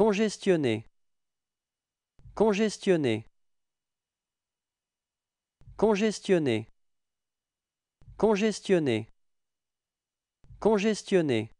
Congestionner. Congestionner. Congestionner. Congestionner. Congestionner.